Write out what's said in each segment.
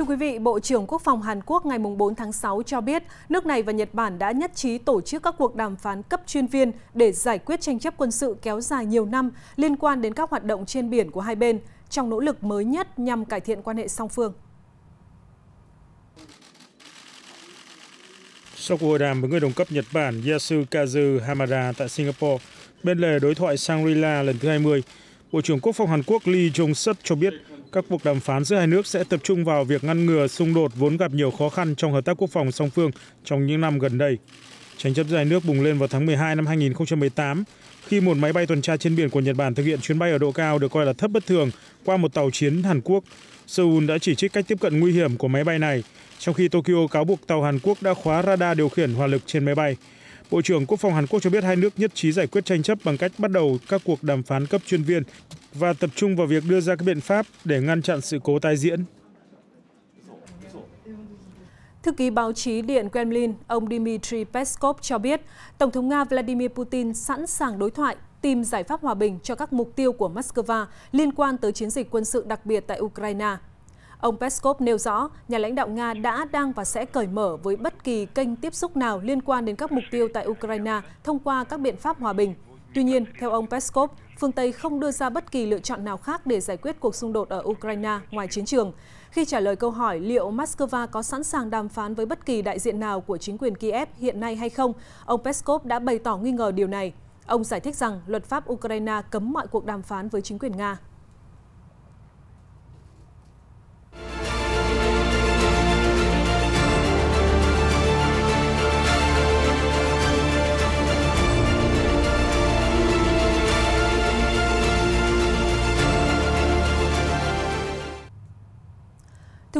Thưa quý vị, Bộ trưởng Quốc phòng Hàn Quốc ngày 4 tháng 6 cho biết nước này và Nhật Bản đã nhất trí tổ chức các cuộc đàm phán cấp chuyên viên để giải quyết tranh chấp quân sự kéo dài nhiều năm liên quan đến các hoạt động trên biển của hai bên trong nỗ lực mới nhất nhằm cải thiện quan hệ song phương. Sau cuộc hội đàm với người đồng cấp Nhật Bản Yasukazu Hamada tại Singapore, bên lề đối thoại Shangri-La lần thứ 20, Bộ trưởng Quốc phòng Hàn Quốc Lee Jong-suk cho biết – các cuộc đàm phán giữa hai nước sẽ tập trung vào việc ngăn ngừa xung đột vốn gặp nhiều khó khăn trong hợp tác quốc phòng song phương trong những năm gần đây. Tranh chấp giữa hai nước bùng lên vào tháng 12 năm 2018 khi một máy bay tuần tra trên biển của Nhật Bản thực hiện chuyến bay ở độ cao được coi là thấp bất thường qua một tàu chiến Hàn Quốc. Seoul đã chỉ trích cách tiếp cận nguy hiểm của máy bay này, trong khi Tokyo cáo buộc tàu Hàn Quốc đã khóa radar điều khiển hỏa lực trên máy bay. Bộ trưởng Quốc phòng Hàn Quốc cho biết hai nước nhất trí giải quyết tranh chấp bằng cách bắt đầu các cuộc đàm phán cấp chuyên viên và tập trung vào việc đưa ra các biện pháp để ngăn chặn sự cố tai diễn. Thư ký báo chí Điện Kremlin, ông Dmitry Peskov cho biết, Tổng thống Nga Vladimir Putin sẵn sàng đối thoại, tìm giải pháp hòa bình cho các mục tiêu của Moscow liên quan tới chiến dịch quân sự đặc biệt tại Ukraine Ông Peskov nêu rõ, nhà lãnh đạo Nga đã, đang và sẽ cởi mở với bất kỳ kênh tiếp xúc nào liên quan đến các mục tiêu tại Ukraine thông qua các biện pháp hòa bình. Tuy nhiên, theo ông Peskov, phương Tây không đưa ra bất kỳ lựa chọn nào khác để giải quyết cuộc xung đột ở Ukraine ngoài chiến trường. Khi trả lời câu hỏi liệu Moscow có sẵn sàng đàm phán với bất kỳ đại diện nào của chính quyền Kiev hiện nay hay không, ông Peskov đã bày tỏ nghi ngờ điều này. Ông giải thích rằng luật pháp Ukraine cấm mọi cuộc đàm phán với chính quyền Nga.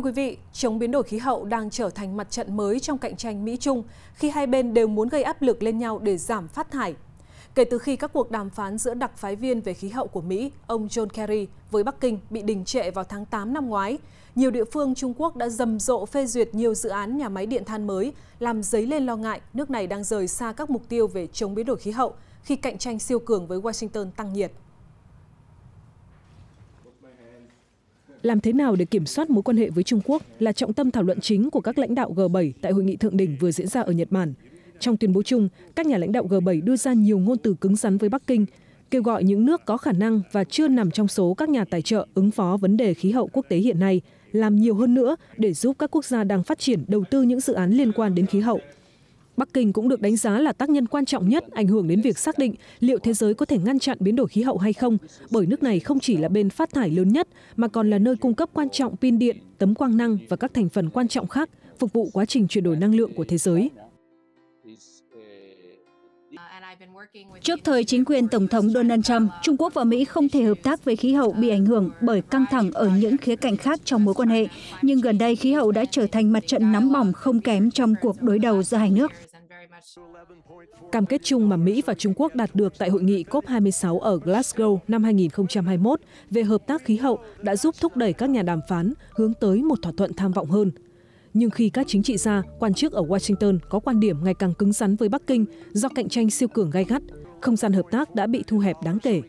Thưa quý vị, chống biến đổi khí hậu đang trở thành mặt trận mới trong cạnh tranh Mỹ-Trung khi hai bên đều muốn gây áp lực lên nhau để giảm phát thải. Kể từ khi các cuộc đàm phán giữa đặc phái viên về khí hậu của Mỹ, ông John Kerry, với Bắc Kinh bị đình trệ vào tháng 8 năm ngoái, nhiều địa phương Trung Quốc đã rầm rộ phê duyệt nhiều dự án nhà máy điện than mới, làm dấy lên lo ngại nước này đang rời xa các mục tiêu về chống biến đổi khí hậu khi cạnh tranh siêu cường với Washington tăng nhiệt. làm thế nào để kiểm soát mối quan hệ với trung quốc là trọng tâm thảo luận chính của các lãnh đạo g 7 tại hội nghị thượng đỉnh vừa diễn ra ở nhật bản trong tuyên bố chung các nhà lãnh đạo g 7 đưa ra nhiều ngôn từ cứng rắn với bắc kinh kêu gọi những nước có khả năng và chưa nằm trong số các nhà tài trợ ứng phó vấn đề khí hậu quốc tế hiện nay làm nhiều hơn nữa để giúp các quốc gia đang phát triển đầu tư những dự án liên quan đến khí hậu Bắc Kinh cũng được đánh giá là tác nhân quan trọng nhất ảnh hưởng đến việc xác định liệu thế giới có thể ngăn chặn biến đổi khí hậu hay không, bởi nước này không chỉ là bên phát thải lớn nhất mà còn là nơi cung cấp quan trọng pin điện, tấm quang năng và các thành phần quan trọng khác phục vụ quá trình chuyển đổi năng lượng của thế giới. Trước thời chính quyền Tổng thống Donald Trump, Trung Quốc và Mỹ không thể hợp tác về khí hậu bị ảnh hưởng bởi căng thẳng ở những khía cạnh khác trong mối quan hệ. Nhưng gần đây, khí hậu đã trở thành mặt trận nắm bỏng không kém trong cuộc đối đầu giữa hai nước. Cam kết chung mà Mỹ và Trung Quốc đạt được tại hội nghị COP26 ở Glasgow năm 2021 về hợp tác khí hậu đã giúp thúc đẩy các nhà đàm phán hướng tới một thỏa thuận tham vọng hơn. Nhưng khi các chính trị gia, quan chức ở Washington có quan điểm ngày càng cứng rắn với Bắc Kinh do cạnh tranh siêu cường gai gắt, không gian hợp tác đã bị thu hẹp đáng kể.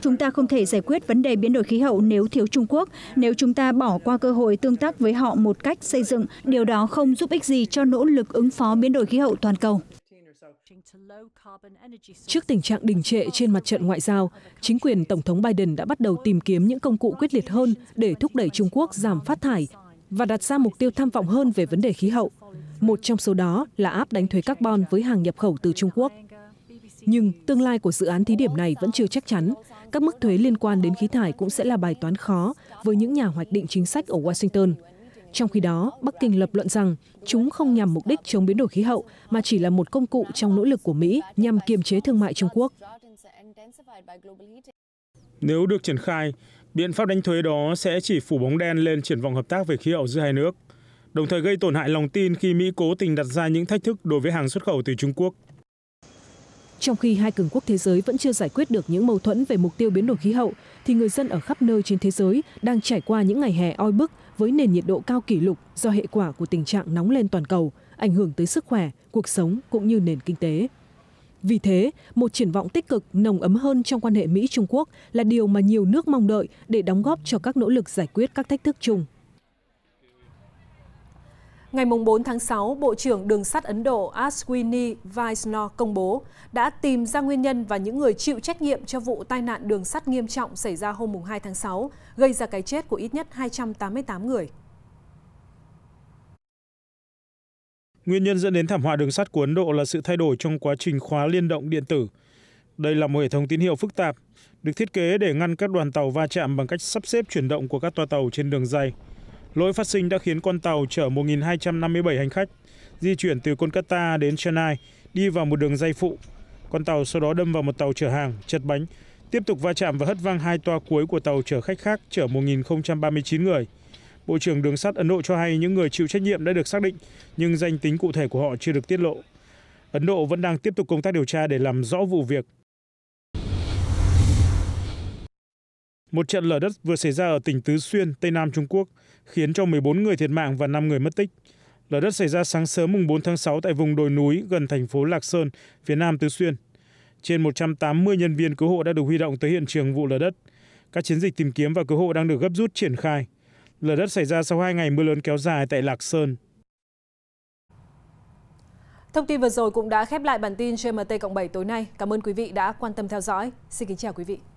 Chúng ta không thể giải quyết vấn đề biến đổi khí hậu nếu thiếu Trung Quốc. Nếu chúng ta bỏ qua cơ hội tương tác với họ một cách xây dựng, điều đó không giúp ích gì cho nỗ lực ứng phó biến đổi khí hậu toàn cầu. Trước tình trạng đình trệ trên mặt trận ngoại giao, chính quyền Tổng thống Biden đã bắt đầu tìm kiếm những công cụ quyết liệt hơn để thúc đẩy Trung Quốc giảm phát thải và đặt ra mục tiêu tham vọng hơn về vấn đề khí hậu. Một trong số đó là áp đánh thuế carbon với hàng nhập khẩu từ Trung Quốc. Nhưng tương lai của dự án thí điểm này vẫn chưa chắc chắn. Các mức thuế liên quan đến khí thải cũng sẽ là bài toán khó với những nhà hoạch định chính sách ở Washington. Trong khi đó, Bắc Kinh lập luận rằng chúng không nhằm mục đích chống biến đổi khí hậu mà chỉ là một công cụ trong nỗ lực của Mỹ nhằm kiềm chế thương mại Trung Quốc. Nếu được triển khai, biện pháp đánh thuế đó sẽ chỉ phủ bóng đen lên triển vọng hợp tác về khí hậu giữa hai nước, đồng thời gây tổn hại lòng tin khi Mỹ cố tình đặt ra những thách thức đối với hàng xuất khẩu từ Trung Quốc trong khi hai cường quốc thế giới vẫn chưa giải quyết được những mâu thuẫn về mục tiêu biến đổi khí hậu thì người dân ở khắp nơi trên thế giới đang trải qua những ngày hè oi bức với nền nhiệt độ cao kỷ lục do hệ quả của tình trạng nóng lên toàn cầu ảnh hưởng tới sức khỏe cuộc sống cũng như nền kinh tế vì thế, một triển vọng tích cực, nồng ấm hơn trong quan hệ Mỹ-Trung Quốc là điều mà nhiều nước mong đợi để đóng góp cho các nỗ lực giải quyết các thách thức chung. Ngày 4 tháng 6, Bộ trưởng Đường sắt Ấn Độ Ashwini Vaishnaw công bố đã tìm ra nguyên nhân và những người chịu trách nhiệm cho vụ tai nạn đường sắt nghiêm trọng xảy ra hôm 2 tháng 6, gây ra cái chết của ít nhất 288 người. Nguyên nhân dẫn đến thảm họa đường sắt của Ấn Độ là sự thay đổi trong quá trình khóa liên động điện tử. Đây là một hệ thống tín hiệu phức tạp, được thiết kế để ngăn các đoàn tàu va chạm bằng cách sắp xếp chuyển động của các toa tàu trên đường dây lỗi phát sinh đã khiến con tàu chở 1.257 hành khách di chuyển từ Kolkata đến Chennai đi vào một đường dây phụ. Con tàu sau đó đâm vào một tàu chở hàng, chật bánh, tiếp tục va chạm và hất văng hai toa cuối của tàu chở khách khác chở 1.039 người. Bộ trưởng Đường sắt Ấn Độ cho hay những người chịu trách nhiệm đã được xác định, nhưng danh tính cụ thể của họ chưa được tiết lộ. Ấn Độ vẫn đang tiếp tục công tác điều tra để làm rõ vụ việc. một trận lở đất vừa xảy ra ở tỉnh Tứ Xuyên, Tây Nam Trung Quốc, khiến cho 14 người thiệt mạng và 5 người mất tích. Lở đất xảy ra sáng sớm mùng 4 tháng 6 tại vùng đồi núi gần thành phố Lạc Sơn, phía nam Tứ Xuyên. Trên 180 nhân viên cứu hộ đã được huy động tới hiện trường vụ lở đất. Các chiến dịch tìm kiếm và cứu hộ đang được gấp rút triển khai. Lở đất xảy ra sau 2 ngày mưa lớn kéo dài tại Lạc Sơn. Thông tin vừa rồi cũng đã khép lại bản tin GMT cộng 7 tối nay. Cảm ơn quý vị đã quan tâm theo dõi. Xin kính chào quý vị.